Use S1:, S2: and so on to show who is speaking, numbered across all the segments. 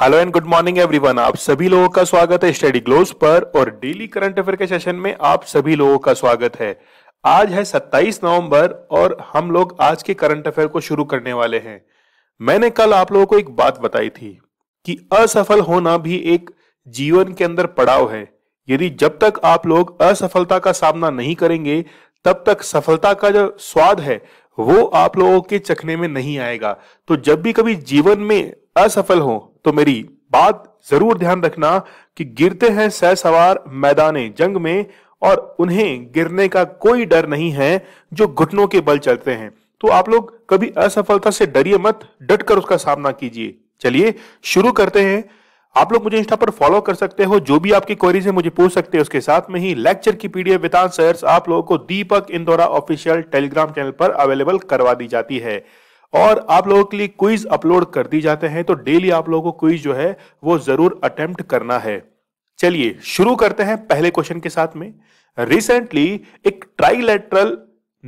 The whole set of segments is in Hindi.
S1: hello and good morning everyone आप सभी लोगों का स्वागत है स्टडी ग्लोज पर और डेली करंट अफेयर के सेशन में आप सभी लोगों का स्वागत है आज है 27 नवंबर और हम लोग आज के करंट अफेयर को शुरू करने वाले हैं मैंने कल आप लोगों को एक बात बताई थी कि असफल होना भी एक जीवन के अंदर पड़ाव है यदि जब तक आप लोग असफलता का सामना नहीं करेंगे तब तक सफलता का जो स्वाद है वो आप लोगों के चखने में नहीं आएगा तो जब भी कभी जीवन में असफल हो तो मेरी बात जरूर ध्यान रखना कि गिरते हैं सह सवार मैदान जंग में और उन्हें गिरने का कोई डर नहीं है जो घुटनों के बल चलते हैं तो आप लोग कभी असफलता से डरिए मत डटकर उसका सामना कीजिए चलिए शुरू करते हैं आप लोग मुझे इंस्टा पर फॉलो कर सकते हो जो भी आपकी क्वेरीज है मुझे पूछ सकते हैं उसके साथ में ही लेक्चर की पीडीएफ विद आंसर्स आप लोगों को Deepak Indora official telegram channel पर अवेलेबल करवा दी जाती है और आप लोगों के लिए क्विज अपलोड कर दी जाते हैं तो डेली आप लोगों को क्विज जो है वो जरूर अटेम्प्ट करना है चलिए शुरू करते हैं पहले क्वेश्चन के साथ में रिसेंटली एक ट्राइलेटरल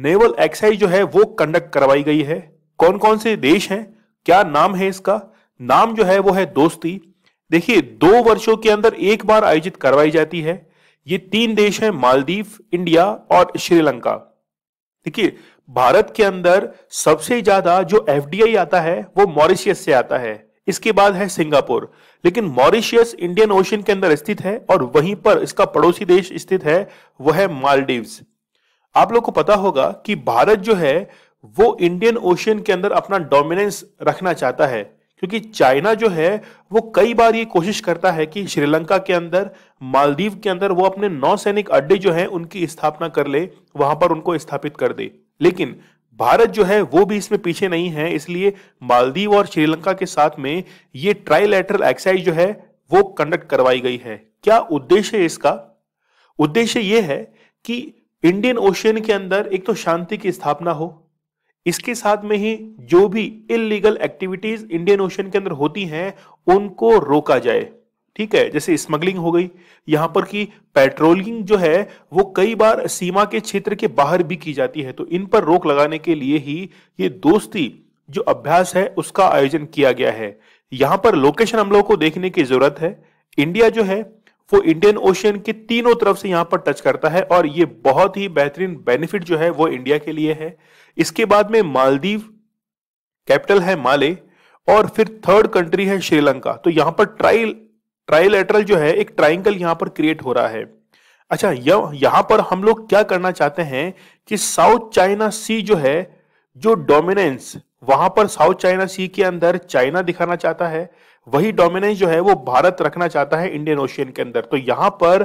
S1: नेवल एक्सरसाइज जो है वो कंडक्ट करवाई गई है कौन कौन से देश हैं क्या नाम है इसका नाम जो है वो है दोस्ती देखिए दो वर्षों के अंदर एक बार आयोजित करवाई जाती है ये तीन देश हैं मालदीव इंडिया और श्रीलंका देखिए भारत के अंदर सबसे ज्यादा जो एफडीआई आता है वो मॉरिशियस से आता है इसके बाद है सिंगापुर लेकिन मॉरिशियस इंडियन ओशन के अंदर स्थित है और वहीं पर इसका पड़ोसी देश स्थित है वह है मालदीव्स आप लोग को पता होगा कि भारत जो है वो इंडियन ओशियन के अंदर अपना डोमिनेंस रखना चाहता है क्योंकि चाइना जो है वो कई बार ये कोशिश करता है कि श्रीलंका के अंदर मालदीव के अंदर वो अपने नौसैनिक अड्डे जो हैं उनकी स्थापना कर ले वहां पर उनको स्थापित कर दे लेकिन भारत जो है वो भी इसमें पीछे नहीं है इसलिए मालदीव और श्रीलंका के साथ में ये ट्राइलेटरल एक्साइज जो है वो कंडक्ट करवाई गई है क्या उद्देश्य इसका उद्देश्य ये है कि इंडियन ओशियन के अंदर एक तो शांति की स्थापना हो इसके साथ में ही जो भी इलीगल एक्टिविटीज इंडियन ओशन के अंदर होती हैं उनको रोका जाए ठीक है जैसे स्मगलिंग हो गई यहां पर की पेट्रोलिंग जो है वो कई बार सीमा के क्षेत्र के बाहर भी की जाती है तो इन पर रोक लगाने के लिए ही ये दोस्ती जो अभ्यास है उसका आयोजन किया गया है यहां पर लोकेशन हम लोगों को देखने की जरूरत है इंडिया जो है वो इंडियन ओशियन के तीनों तरफ से यहां पर टच करता है और ये बहुत ही बेहतरीन बेनिफिट जो है वो इंडिया के लिए है इसके बाद में मालदीव कैपिटल है माले और फिर थर्ड कंट्री है श्रीलंका तो यहां पर ट्राइल ट्राइलेटरल जो है एक ट्राइंगल यहां पर क्रिएट हो रहा है अच्छा यह यहां पर हम लोग क्या करना चाहते हैं कि साउथ चाइना सी जो है जो डोमिनेंस वहां पर साउथ चाइना सी के अंदर चाइना दिखाना चाहता है वही डोमिनेंस जो है वो भारत रखना चाहता है इंडियन ओशियन के अंदर तो यहां पर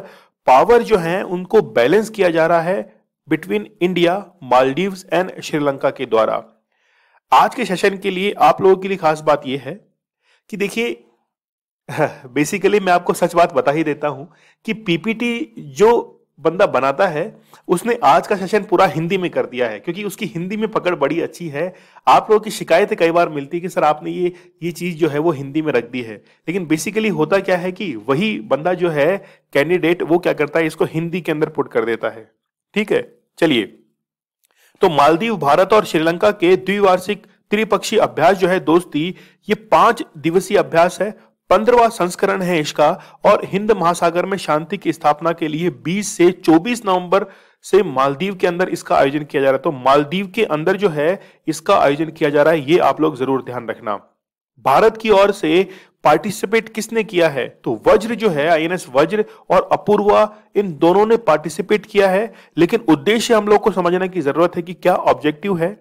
S1: पावर जो है उनको बैलेंस किया जा रहा है between India Maldives and Sri Lanka के द्वारा आज के सेशन के लिए आप लोगों के लिए खास बात यह है कि देखिए बेसिकली मैं आपको सच बात बता ही देता हूं कि पीपीटी जो बंदा बनाता है उसने आज का सेशन पूरा हिंदी में कर दिया है क्योंकि उसकी हिंदी में पकड़ बड़ी अच्छी है आप लोगों की शिकायतें कई बार मिलती है कि सर आपने ये ये चीज़ जो है वो हिंदी में रख दी है लेकिन बेसिकली होता क्या है कि वही बंदा जो है कैंडिडेट वो क्या करता है इसको हिंदी के अंदर पुट कर देता है ठीक है चलिए तो मालदीव भारत और श्रीलंका के द्विवार्षिक त्रिपक्षीय अभ्यास जो है दोस्ती ये पांच दिवसीय अभ्यास है पंद्रवा संस्करण है इसका और हिंद महासागर में शांति की स्थापना के लिए 20 से 24 नवंबर से मालदीव के अंदर इसका आयोजन किया जा रहा है तो मालदीव के अंदर जो है इसका आयोजन किया जा रहा है ये आप लोग जरूर ध्यान रखना भारत की ओर से पार्टिसिपेट किसने किया है तो वज्र जो है आई वज्र और अपूर्वा इन दोनों ने पार्टिसिपेट किया है लेकिन उद्देश्य हम लोग को समझने की जरूरत है कि क्या ऑब्जेक्टिव है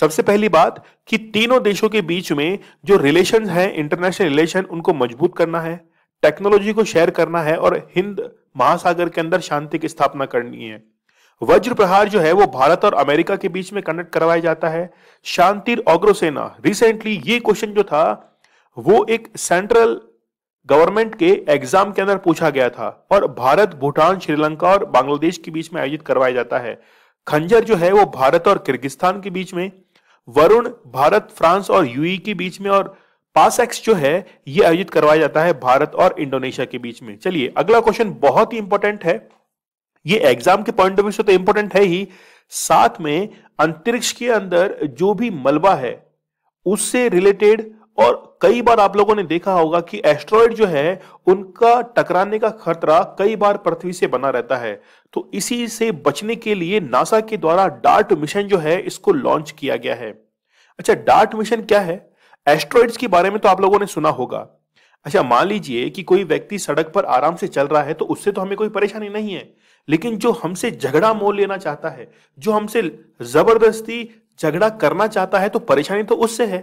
S1: सबसे पहली बात कि तीनों देशों के बीच में जो रिलेशन है इंटरनेशनल रिलेशन उनको मजबूत करना है टेक्नोलॉजी को शेयर करना है और हिंद महासागर के अंदर शांति की स्थापना करनी है वज्र प्रहार जो है वो भारत और अमेरिका के बीच में कंडक्ट करवाया जाता है शांति अग्रसेना रिसेंटली ये क्वेश्चन जो था वो एक सेंट्रल गवर्नमेंट के एग्जाम के अंदर पूछा गया था और भारत भूटान श्रीलंका और बांग्लादेश के बीच में आयोजित करवाया जाता है खंजर जो है वो भारत और किर्गिस्तान के बीच में वरुण भारत फ्रांस और यूई के बीच में और पास एक्स जो है ये आयोजित करवाया जाता है भारत और इंडोनेशिया के बीच में चलिए अगला क्वेश्चन बहुत ही इंपॉर्टेंट है ये एग्जाम के पॉइंट ऑफ व्यू से तो इंपॉर्टेंट है ही साथ में अंतरिक्ष के अंदर जो भी मलबा है उससे रिलेटेड और कई बार आप लोगों ने देखा होगा कि एस्ट्रॉयड जो है उनका टकराने का खतरा कई बार पृथ्वी से बना रहता है तो इसी से बचने के लिए नासा के द्वारा डार्ट मिशन जो है इसको लॉन्च किया गया है अच्छा डार्ट मिशन क्या है एस्ट्रॉइड्स के बारे में तो आप लोगों ने सुना होगा अच्छा मान लीजिए कि कोई व्यक्ति सड़क पर आराम से चल रहा है तो उससे तो हमें कोई परेशानी नहीं है लेकिन जो हमसे झगड़ा मोल लेना चाहता है जो हमसे जबरदस्ती झगड़ा करना चाहता है तो परेशानी तो उससे है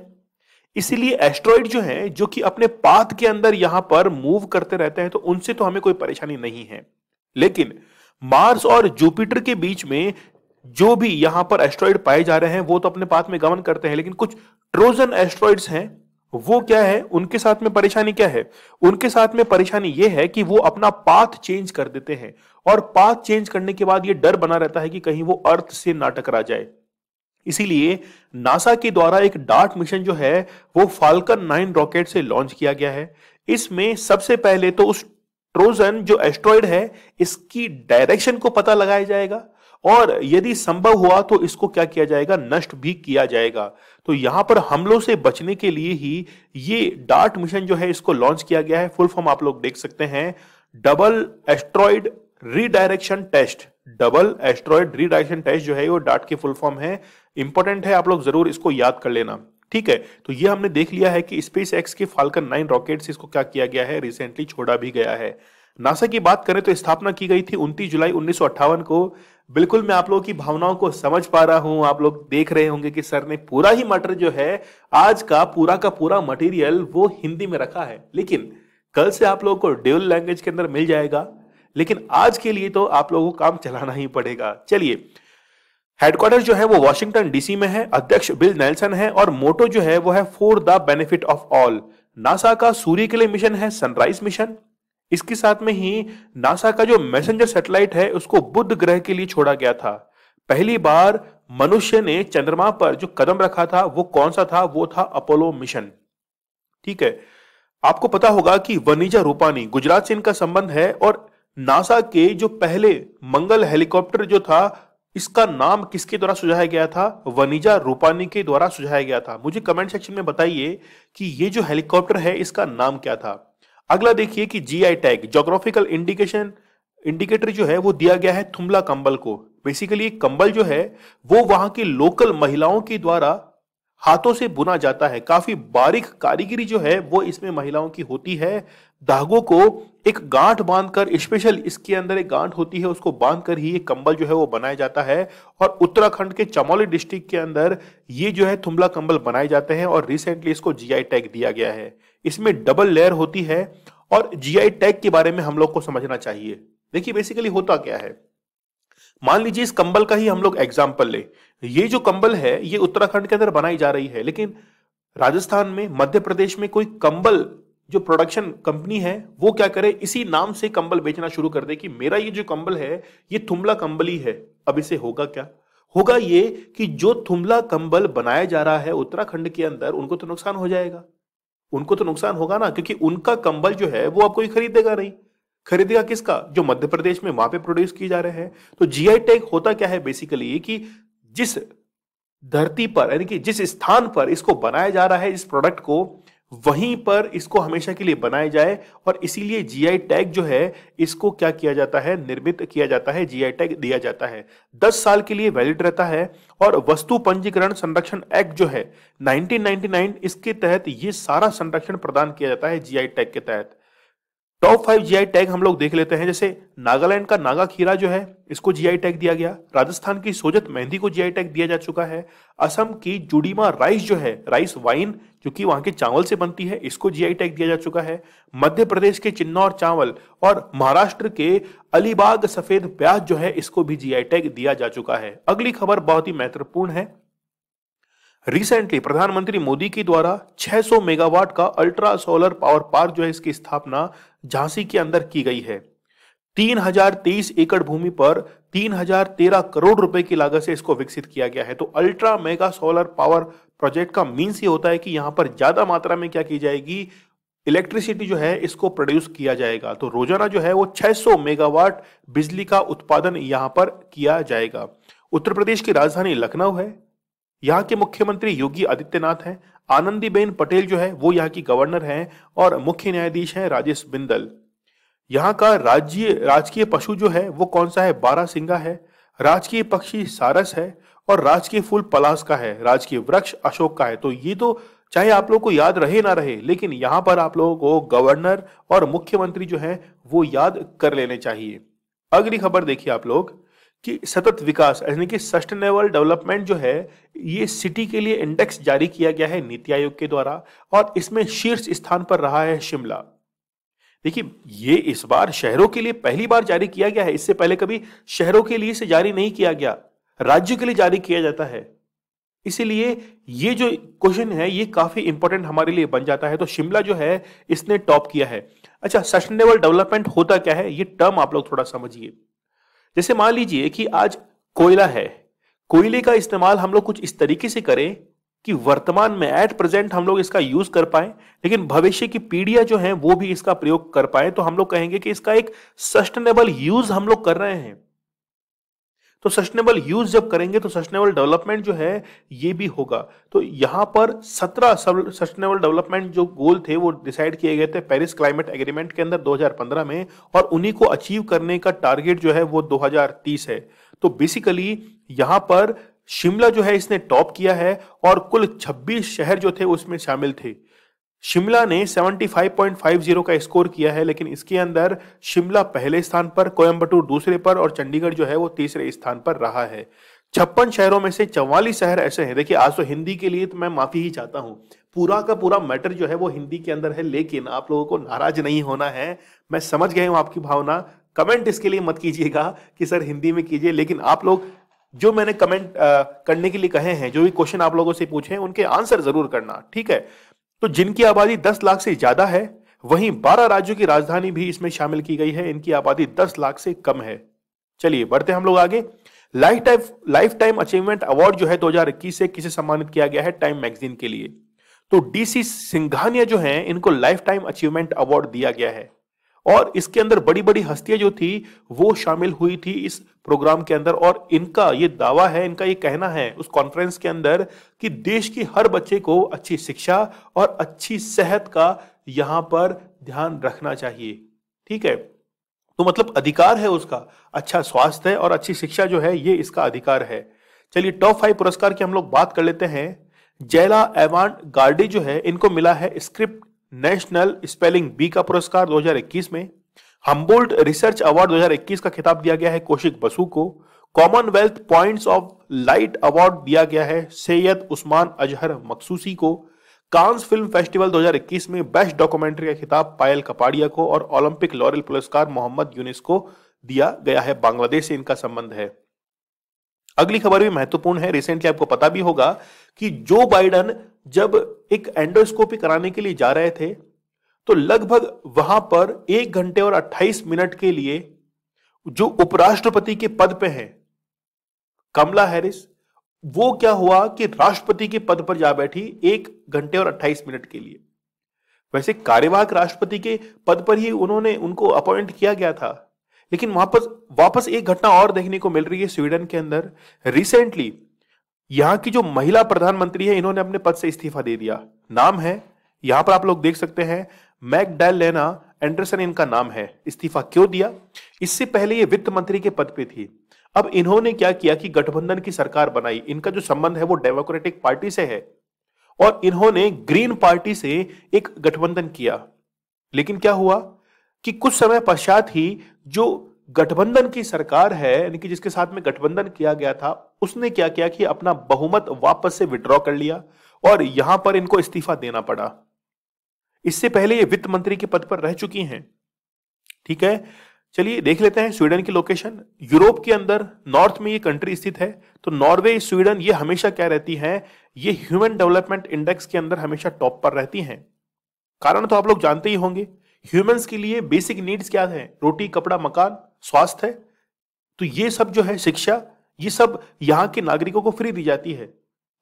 S1: इसीलिए एस्ट्रॉइड जो है जो कि अपने पाथ के अंदर यहां पर मूव करते रहते हैं तो उनसे तो हमें कोई परेशानी नहीं है लेकिन मार्स और जुपिटर के बीच में जो भी यहां पर एस्ट्रॉइड पाए जा रहे हैं वो तो अपने पाथ में गमन करते हैं लेकिन कुछ ट्रोजन एस्ट्रॉइड्स हैं वो क्या है उनके साथ में परेशानी क्या है उनके साथ में परेशानी ये है कि वो अपना पाथ चेंज कर देते हैं और पाथ चेंज करने के बाद ये डर बना रहता है कि कहीं वो अर्थ से ना टकरा जाए इसीलिए नासा के द्वारा एक डार्ट मिशन जो है वो फाल्कन नाइन रॉकेट से लॉन्च किया गया है इसमें सबसे पहले तो उस ट्रोजन जो एस्ट्रॉइड है इसकी डायरेक्शन को पता लगाया जाएगा और यदि संभव हुआ तो इसको क्या किया जाएगा नष्ट भी किया जाएगा तो यहां पर हमलों से बचने के लिए ही ये डार्ट मिशन जो है इसको लॉन्च किया गया है फुल फॉर्म आप लोग देख सकते हैं double asteroid redirection test double asteroid redirection test जो है वो डाट की फुल फॉर्म है इंपॉर्टेंट है आप लोग जरूर इसको याद कर लेना ठीक है तो ये हमने देख लिया है कि स्पेस एक्स के फाल्कन नाइन रॉकेट इसको क्या किया गया है रिसेंटली छोड़ा भी गया है नासा की बात करें तो स्थापना की गई थी उन्तीस जुलाई उन्नीस को बिल्कुल मैं आप लोगों की भावनाओं को समझ पा रहा हूं आप लोग देख रहे होंगे कि सर ने पूरा ही मटर जो है आज का पूरा का पूरा मटेरियल वो हिंदी में रखा है लेकिन कल से आप लोगों को ड्यूल लैंग्वेज के अंदर मिल जाएगा लेकिन आज के लिए तो आप लोगों को काम चलाना ही पड़ेगा चलिए हेडक्वार्टर जो है वो वॉशिंगटन डीसी में है अध्यक्ष बिल नेल्सन है और मोटो जो है वो है for the benefit of all NASA का सूर्य के लिए मिशन है सनराइज मिशन इसके साथ में ही नासा का जो मैसेंजर सैटेलाइट है उसको बुद्ध ग्रह के लिए छोड़ा गया था पहली बार मनुष्य ने चंद्रमा पर जो कदम रखा था वो कौन सा था वो था अपोलो मिशन ठीक है आपको पता होगा कि वनिजा रूपानी गुजरात से इनका संबंध है और नासा के जो पहले मंगल हेलीकॉप्टर जो था इसका नाम किसके द्वारा सुझाया गया था वनिजा रूपानी के द्वारा सुझाया गया था मुझे कमेंट सेक्शन में बताइए कि ये जो हेलीकॉप्टर है इसका नाम क्या था अगला देखिए कि GI tag geographical indication indicator जो है वो दिया गया है थुमला कंबल को बेसिकली कंबल जो है वो वहां की लोकल महिलाओं के द्वारा हाथों से बुना जाता है काफी बारीक कारीगरी जो है वो इसमें महिलाओं की होती है धागों को एक गांठ बांधकर स्पेशल इसके अंदर एक गांठ होती है उसको बांधकर ही ये कंबल जो है वो बनाया जाता है और उत्तराखंड के चमोली डिस्ट्रिक्ट के अंदर ये जो है थुमला कंबल बनाए जाते हैं और रिसेंटली इसको जीआई टैग दिया गया है इसमें डबल लेयर होती है और जीआई टैग के बारे में हम लोग को समझना चाहिए देखिए बेसिकली होता क्या है मान लीजिए इस कंबल का ही हम लोग एग्जाम्पल ले ये जो कंबल है ये उत्तराखंड के अंदर बनाई जा रही है लेकिन राजस्थान में मध्य प्रदेश में कोई कंबल जो प्रोडक्शन कंपनी है वो क्या करे इसी नाम से कंबल बेचना शुरू कर दे कि मेरा ये जो कंबल है ये थुमला कंबल ही है अब इसे होगा क्या होगा ये कि जो थुमला कंबल बनाया जा रहा है उत्तराखंड के अंदर उनको तो नुकसान हो जाएगा उनको तो नुकसान होगा ना क्योंकि उनका कंबल जो है वो आप कोई खरीदेगा नहीं खरीदेगा किसका जो मध्य प्रदेश में वहां पे प्रोड्यूस किए जा रहे हैं तो जीआई टैग होता क्या है बेसिकली कि जिस धरती पर यानी कि जिस स्थान पर इसको बनाया जा रहा है इस प्रोडक्ट को वहीं पर इसको हमेशा के लिए बनाया जाए और इसीलिए जीआई टैग जो है इसको क्या किया जाता है निर्मित किया जाता है जीआई टैग दिया जाता है दस साल के लिए वैलिड रहता है और वस्तु पंजीकरण संरक्षण एक्ट जो है 1999 इसके तहत ये सारा संरक्षण प्रदान किया जाता है जीआई टैग के तहत टॉप फाइव जीआई टैग हम लोग देख लेते हैं जैसे नागालैंड का नागा खीरा जो है इसको जीआई टैग दिया गया राजस्थान की सोजत मेहंदी को जीआई टैग दिया जा चुका है असम की जुड़ीमा राइस जो है राइस वाइन जो कि वहां के चावल से बनती है इसको जीआई टैग दिया जा चुका है मध्य प्रदेश के चिन्नौर चावल और महाराष्ट्र के अलीबाग सफेद प्याज जो है इसको भी जीआई टैग दिया जा चुका है अगली खबर बहुत ही महत्वपूर्ण है रिसेंटली प्रधानमंत्री मोदी के द्वारा 600 मेगावाट का अल्ट्रा सोलर पावर पार्क जो है इसकी स्थापना झांसी के अंदर की गई है 3023 एकड़ भूमि पर 3013 करोड़ रुपए की लागत से इसको विकसित किया गया है तो ultra mega solar power project का मीन्स ये होता है कि यहाँ पर ज्यादा मात्रा में क्या की जाएगी इलेक्ट्रिसिटी जो है इसको प्रोड्यूस किया जाएगा तो रोजाना जो है वो 600 मेगावाट बिजली का उत्पादन यहाँ पर किया जाएगा उत्तर प्रदेश की राजधानी लखनऊ है यहाँ के मुख्यमंत्री योगी आदित्यनाथ हैं आनंदीबेन पटेल जो है वो यहाँ की गवर्नर हैं और मुख्य न्यायाधीश हैं राजेश बिंदल यहाँ का राज्य राजकीय पशु जो है वो कौन सा है बारह सिंगा है राजकीय पक्षी सारस है और राजकीय फूल पलास का है राजकीय वृक्ष अशोक का है तो ये तो चाहे आप लोग को याद रहे ना रहे लेकिन यहाँ पर आप लोगों को गवर्नर और मुख्यमंत्री जो है वो याद कर लेने चाहिए अगली खबर देखिए आप लोग कि सतत विकास यानी कि सस्टेनेबल डेवलपमेंट जो है ये सिटी के लिए इंडेक्स जारी किया गया है नीति आयोग के द्वारा और इसमें शीर्ष स्थान पर रहा है शिमला देखिए ये इस बार शहरों के लिए पहली बार जारी किया गया है इससे पहले कभी शहरों के लिए इसे जारी नहीं किया गया राज्यों के लिए जारी किया जाता है इसीलिए ये जो क्वेश्चन है ये काफी इंपॉर्टेंट हमारे लिए बन जाता है तो शिमला जो है इसने टॉप किया है अच्छा सस्टेनेबल डेवलपमेंट होता क्या है ये टर्म आप लोग थोड़ा समझिए जैसे मान लीजिए कि आज कोयला है कोयले का इस्तेमाल हम लोग कुछ इस तरीके से करें कि वर्तमान में एट प्रेजेंट हम लोग इसका यूज कर पाए लेकिन भविष्य की पीढ़ियां जो हैं वो भी इसका प्रयोग कर पाए तो हम लोग कहेंगे कि इसका एक सस्टेनेबल यूज हम लोग कर रहे हैं तो सस्टेनेबल यूज जब करेंगे तो सस्टेनेबल डेवलपमेंट जो है ये भी होगा तो यहाँ पर सत्रह सस्टेनेबल डेवलपमेंट जो गोल थे वो डिसाइड किए गए थे पेरिस क्लाइमेट एग्रीमेंट के अंदर 2015 में और उन्हीं को अचीव करने का टारगेट जो है वो 2030 है तो बेसिकली यहाँ पर शिमला जो है इसने टॉप किया है और कुल 26 शहर जो थे उसमें शामिल थे शिमला ने 75.50 का स्कोर किया है लेकिन इसके अंदर शिमला पहले स्थान पर कोयम्बटूर दूसरे पर और चंडीगढ़ जो है वो तीसरे स्थान पर रहा है छप्पन शहरों में से चौवालीस शहर ऐसे हैं देखिए आज तो हिंदी के लिए तो मैं माफी ही चाहता हूँ पूरा का पूरा मैटर जो है वो हिंदी के अंदर है लेकिन आप लोगों को नाराज नहीं होना है मैं समझ गया हूँ आपकी भावना कमेंट इसके लिए मत कीजिएगा कि सर हिंदी में कीजिए लेकिन आप लोग जो मैंने कमेंट आ, करने के लिए कहे हैं जो भी क्वेश्चन आप लोगों से पूछे उनके आंसर जरूर करना ठीक है तो जिनकी आबादी 10 लाख से ज्यादा है वहीं 12 राज्यों की राजधानी भी इसमें शामिल की गई है इनकी आबादी 10 लाख से कम है चलिए बढ़ते हम लोग आगे lifetime lifetime achievement award जो है इक्कीस से किसे सम्मानित किया गया है टाइम मैगजीन के लिए तो डीसी सिंघानिया जो है इनको लाइफ टाइम अचीवमेंट अवार्ड दिया गया है और इसके अंदर बड़ी बड़ी हस्तियां जो थी वो शामिल हुई थी इस प्रोग्राम के अंदर और इनका ये दावा है इनका ये कहना है उस कॉन्फ्रेंस के अंदर कि देश की हर बच्चे को अच्छी शिक्षा और अच्छी सेहत का यहाँ पर ध्यान रखना चाहिए ठीक है तो मतलब अधिकार है उसका अच्छा स्वास्थ्य और अच्छी शिक्षा जो है ये इसका अधिकार है चलिए टॉप फाइव पुरस्कार की हम लोग बात कर लेते हैं जैला एवान गार्डी जो है इनको मिला है स्क्रिप्ट नेशनल स्पेलिंग बी का पुरस्कार 2021 में हम्बोल्ट रिसर्च अवार्ड 2021 का खिताब दिया गया है कौशिक बसु को Commonwealth points of light award दिया गया है सैयद उस्मान अजहर मकसूसी को कांस फिल्म फेस्टिवल 2021 में बेस्ट डॉक्यूमेंट्री का खिताब पायल कपाड़िया को और ओलंपिक लॉरल पुरस्कार मोहम्मद यूनिस को दिया गया है बांग्लादेश से इनका संबंध है अगली खबर भी महत्वपूर्ण है रिसेंटली आपको पता भी होगा कि जो बाइडन जब एक एंडोस्कोपी कराने के लिए जा रहे थे तो लगभग वहां पर एक घंटे और 28 मिनट के लिए जो उपराष्ट्रपति के पद पे हैं कमला हैरिस वो क्या हुआ कि राष्ट्रपति के पद पर जा बैठी एक घंटे और 28 मिनट के लिए वैसे कार्यवाहक राष्ट्रपति के पद पर ही उन्होंने उनको अपॉइंट किया गया था लेकिन वहां पर वापस एक घटना और देखने को मिल रही है स्वीडन के अंदर रिसेंटली यहां की जो महिला प्रधानमंत्री है इन्होंने अपने पद से इस्तीफा दे दिया नाम है यहां पर आप लोग देख सकते हैं मैकडल लेना एंडरसन इनका नाम है इस्तीफा क्यों दिया इससे पहले ये वित्त मंत्री के पद पे थी अब इन्होंने क्या किया कि गठबंधन की सरकार बनाई इनका जो संबंध है वो डेमोक्रेटिक पार्टी से है और इन्होंने ग्रीन पार्टी से एक गठबंधन किया लेकिन क्या हुआ कि कुछ समय पश्चात ही जो गठबंधन की सरकार है यानी कि जिसके साथ में गठबंधन किया गया था उसने क्या किया कि अपना बहुमत वापस से विड्रॉ कर लिया और यहां पर इनको इस्तीफा देना पड़ा इससे पहले ये वित्त मंत्री के पद पर रह चुकी हैं ठीक है चलिए देख लेते हैं स्वीडन की लोकेशन यूरोप के अंदर नॉर्थ में ये कंट्री स्थित है तो नॉर्वे स्वीडन ये हमेशा क्या रहती है ये ह्यूमन डेवलपमेंट इंडेक्स के अंदर हमेशा टॉप पर रहती हैं कारण तो आप लोग जानते ही होंगे ह्यूमंस के लिए बेसिक नीड्स क्या है रोटी कपड़ा मकान स्वास्थ्य तो ये सब जो है शिक्षा ये सब यहाँ के नागरिकों को फ्री दी जाती है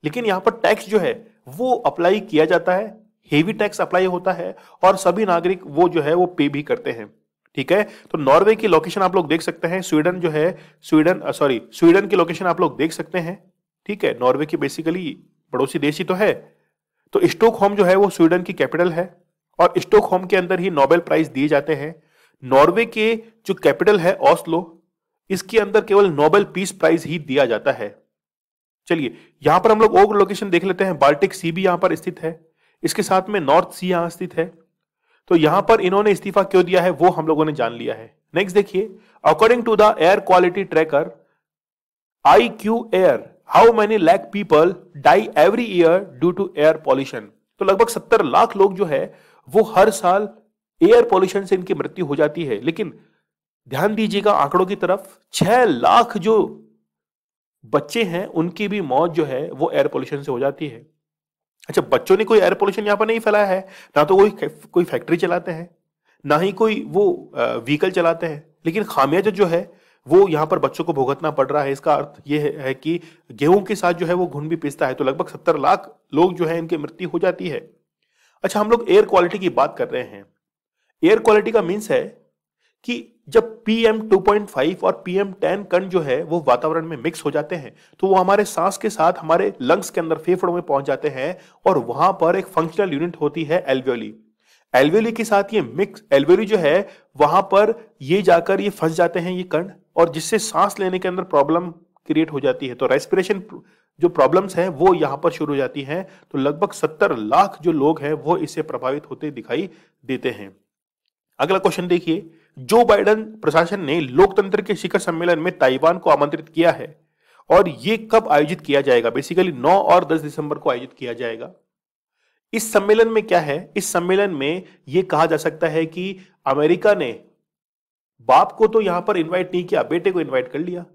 S1: लेकिन यहाँ पर टैक्स जो है वो अप्लाई किया जाता है हेवी टैक्स अप्लाई होता है और सभी नागरिक वो जो है वो पे भी करते हैं ठीक है तो नॉर्वे की लोकेशन आप लोग देख सकते हैं स्वीडन जो है स्वीडन सॉरी स्वीडन की लोकेशन आप लोग देख सकते हैं ठीक है नॉर्वे की बेसिकली पड़ोसी देश ही तो है तो स्टोक होम जो है वो स्वीडन की कैपिटल है और स्टोक होम के अंदर ही नोबेल प्राइज दिए जाते हैं नॉर्वे के जो कैपिटल है ऑस्लो इसके अंदर केवल नोबेल पीस प्राइज ही दिया जाता है चलिए यहां पर हम लोग और लोकेशन देख लेते हैं बाल्टिक सी भी यहां पर स्थित है इसके साथ में नॉर्थ सी यहां स्थित है तो यहां पर इन्होंने इस्तीफा क्यों दिया है वो हम लोगों ने जान लिया है नेक्स्ट देखिए according to the air quality tracker I Q air how many lakh people die every year due to air pollution तो लगभग सत्तर लाख लोग जो है वो हर साल एयर पॉल्यूशन से इनकी मृत्यु हो जाती है लेकिन ध्यान दीजिएगा आंकड़ों की तरफ छह लाख जो बच्चे हैं उनकी भी मौत जो है वो एयर पॉल्यूशन से हो जाती है अच्छा बच्चों ने कोई एयर पोल्यूशन यहाँ पर नहीं फैलाया है ना तो कोई कोई फैक्ट्री चलाते हैं ना ही कोई वो व्हीकल चलाते हैं लेकिन खामियाजा जो है वो यहाँ पर बच्चों को भुगतना पड़ रहा है इसका अर्थ ये है कि गेहूं के साथ जो है वो घुन भी पिसता है तो लगभग सत्तर लाख लोग जो है इनकी मृत्यु हो जाती है अच्छा हम लोग एयर क्वालिटी की बात कर रहे हैं एयर क्वालिटी का मीन्स है कि जब पीएम 2.5 और पीएम 10 कण जो है वो वातावरण में मिक्स हो जाते हैं तो वो हमारे सांस के साथ हमारे लंग्स के अंदर फेफड़ों में पहुंच जाते हैं और वहां पर एक फंक्शनल यूनिट होती है एल्वियोली एल्वियोली के साथ ये मिक्स एल्वियोली जो है वहां पर ये जाकर ये फंस जाते हैं ये कण और जिससे सांस लेने के अंदर प्रॉब्लम क्रिएट हो जाती है तो रेस्पिरेशन जो प्रॉब्लम्स हैं वो यहाँ पर शुरू हो जाती हैं तो लगभग सत्तर लाख जो लोग हैं वो इससे प्रभावित होते दिखाई देते हैं अगला क्वेश्चन देखिए जो बाइडन प्रशासन ने लोकतंत्र के शिखर सम्मेलन में ताइवान को आमंत्रित किया है और ये कब आयोजित किया जाएगा बेसिकली 9 और 10 दिसंबर को आयोजित किया जाएगा इस सम्मेलन में क्या है इस सम्मेलन में यह कहा जा सकता है कि अमेरिका ने बाप को तो यहां पर इनवाइट नहीं किया बेटे को इनवाइट कर लिया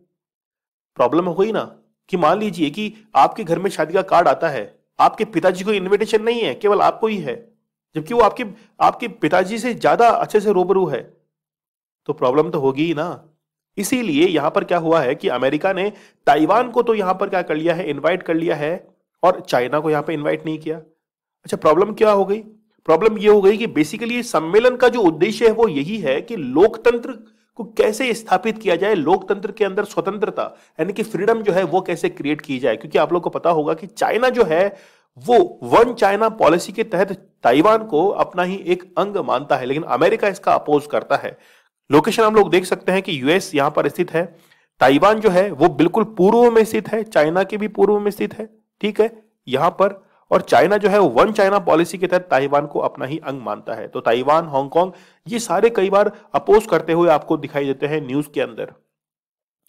S1: प्रॉब्लम हो गई ना कि मान लीजिए कि आपके घर में शादी का कार्ड आता है आपके पिताजी को इन्विटेशन नहीं है केवल आपको ही है जबकि वो आपके आपके पिताजी से ज्यादा अच्छे से रूबरू है तो प्रॉब्लम तो होगी ही ना इसीलिए यहां पर क्या हुआ है कि अमेरिका ने ताइवान को तो यहां पर क्या कर लिया है इनवाइट कर लिया है और चाइना को यहां पर इन्वाइट नहीं किया अच्छा प्रॉब्लम क्या हो गई प्रॉब्लम ये हो गई कि बेसिकली सम्मेलन का जो उद्देश्य है वो यही है कि लोकतंत्र को कैसे स्थापित किया जाए लोकतंत्र के अंदर स्वतंत्रता यानी कि फ्रीडम जो है वो कैसे क्रिएट की जाए क्योंकि आप लोग को पता होगा कि चाइना जो है वो वन चाइना पॉलिसी के तहत ताइवान को अपना ही एक अंग मानता है लेकिन अमेरिका इसका अपोज करता है लोकेशन हम लोग देख सकते हैं कि यूएस यहां पर स्थित है ताइवान जो है वो बिल्कुल पूर्व में स्थित है चाइना के भी पूर्व में स्थित है ठीक है यहां पर और चाइना जो है वो वन चाइना पॉलिसी के तहत ताइवान को अपना ही अंग मानता है तो ताइवान हांगकांग ये सारे कई बार अपोज करते हुए आपको दिखाई देते हैं न्यूज के अंदर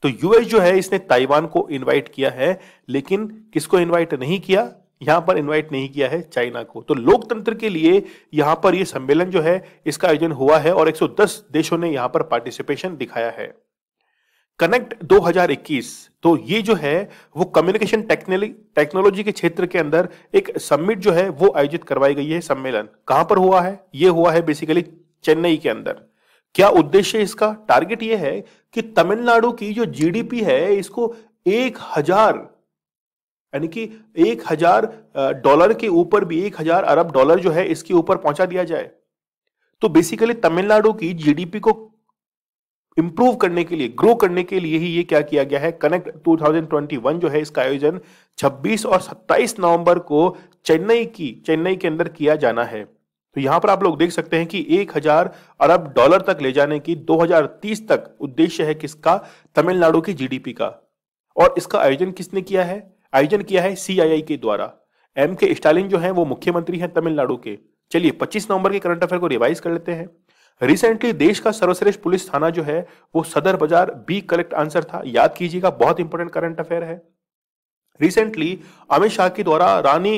S1: तो यूएस जो है इसने ताइवान को इनवाइट किया है लेकिन किसको इनवाइट नहीं किया यहां पर इनवाइट नहीं किया है चाइना को तो लोकतंत्र के लिए यहां पर ये सम्मेलन जो है इसका आयोजन हुआ है और 110 देशों ने यहां पर पार्टिसिपेशन दिखाया है कनेक्ट 2021 तो ये जो है वो कम्युनिकेशन टेक्नोलॉजी के क्षेत्र के अंदर एक समिट जो है वो आयोजित करवाई गई है सम्मेलन कहां पर हुआ है ये हुआ है बेसिकली चेन्नई के अंदर क्या उद्देश्य इसका टारगेट ये है कि तमिलनाडु की जो जीडीपी है इसको एक हजार यानी कि एक हजार डॉलर के ऊपर भी एक हजार अरब डॉलर जो है इसके ऊपर पहुंचा दिया जाए तो बेसिकली तमिलनाडु की जीडीपी को इंप्रूव करने के लिए ग्रो करने के लिए ही ये क्या किया गया है कनेक्ट 2021 जो है इसका आयोजन 26 और 27 नवंबर को चेन्नई की चेन्नई के अंदर किया जाना है तो यहां पर आप लोग देख सकते हैं कि 1000 अरब डॉलर तक ले जाने की 2030 तक उद्देश्य है किसका तमिलनाडु की जीडीपी का और इसका आयोजन किसने किया है आयोजन किया है सीआईआई के द्वारा एम के स्टालिन जो है वो मुख्यमंत्री हैं तमिलनाडु के चलिए 25 नवंबर के करंट अफेयर को रिवाइज कर लेते हैं रिसेंटली देश का सर्वश्रेष्ठ पुलिस थाना जो है वो सदर बाजार बी करेक्ट आंसर था याद कीजिएगा बहुत इंपॉर्टेंट करंट अफेयर है रिसेंटली अमित शाह के द्वारा रानी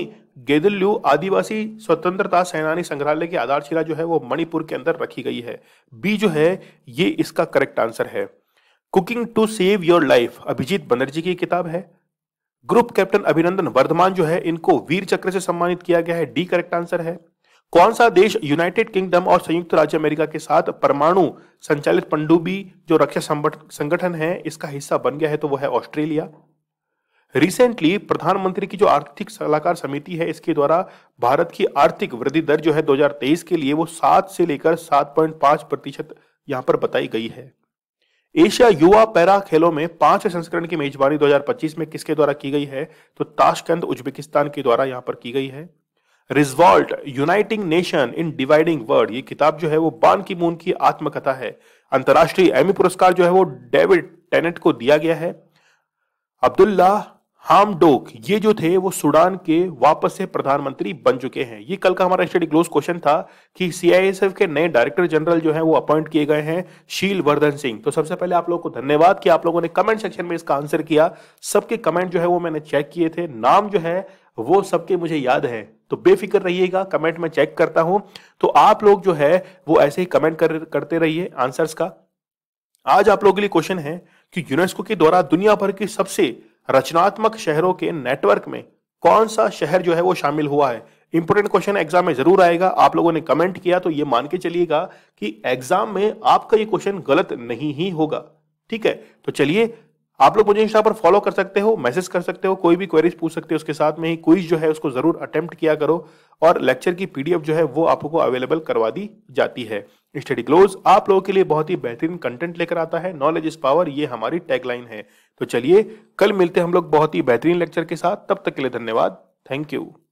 S1: गेदल्यू आदिवासी स्वतंत्रता सेनानी संग्रहालय की आधारशिला जो है वो मणिपुर के अंदर रखी गई है बी जो है ये इसका करेक्ट आंसर है cooking to save your life Abhijit Banerjee की किताब है ग्रुप कैप्टन अभिनंदन वर्धमान जो है इनको वीर चक्र से सम्मानित किया गया है डी करेक्ट आंसर है कौन सा देश यूनाइटेड किंगडम और संयुक्त राज्य अमेरिका के साथ परमाणु संचालित पंडुबी जो रक्षा संगठन है इसका हिस्सा बन गया है तो वह है ऑस्ट्रेलिया रिसेंटली प्रधानमंत्री की जो आर्थिक सलाहकार समिति है इसके द्वारा भारत की आर्थिक वृद्धि दर जो है 2023 के लिए वो सात से लेकर सात पॉइंट पांच प्रतिशत यहां पर बताई गई है एशिया युवा पैरा खेलों में पांच संस्करण की मेजबानी 2025 में किसके द्वारा की गई है तो ताशकंद उज्बेकिस्तान के द्वारा यहां पर की गई है resolved uniting nation in dividing world ये किताब जो है वो बान की मून की आत्मकथा है अंतर्राष्ट्रीय एमी पुरस्कार जो है वो डेविड टेनेट को दिया गया है अब्दुल्ला हामडोक ये जो थे वो सूडान के वापस से प्रधानमंत्री बन चुके हैं ये कल का हमारा स्टडी क्लोज क्वेश्चन था कि सीआईएसएफ के नए डायरेक्टर जनरल जो है वो अपॉइंट किए गए हैं शील वर्धन सिंह तो सबसे पहले आप लोगों को धन्यवाद कि आप लोगों ने कमेंट सेक्शन में इसका आंसर किया सबके कमेंट जो है वो मैंने चेक किए थे नाम जो है वो सबके मुझे याद है तो बेफिक्र रहिएगा कमेंट में चेक करता हूं तो आप लोग जो है वो ऐसे ही कमेंट कर, करते रहिए आंसर्स का आज आप लोगों के लिए क्वेश्चन है कि यूनेस्को के द्वारा दुनिया भर की सबसे रचनात्मक शहरों के नेटवर्क में कौन सा शहर जो है वो शामिल हुआ है इंपोर्टेंट क्वेश्चन एग्जाम में जरूर आएगा आप लोगों ने कमेंट किया तो ये मान के चलिएगा कि एग्जाम में आपका ये क्वेश्चन गलत नहीं ही होगा ठीक है तो चलिए आप लोग मुझे इंस्टा पर फॉलो कर सकते हो मैसेज कर सकते हो कोई भी क्वेरीज पूछ सकते हो उसके साथ में ही क्विज जो है उसको जरूर अटेम्प्ट किया करो और लेक्चर की पीडीएफ जो है वो आपको अवेलेबल करवा दी जाती है स्टडी ग्लोज आप लोगों के लिए बहुत ही बेहतरीन कंटेंट लेकर आता है नॉलेज इज पावर ये हमारी टैगलाइन है तो चलिए कल मिलते हैं हम लोग बहुत ही बेहतरीन लेक्चर के साथ तब तक के लिए धन्यवाद थैंक यू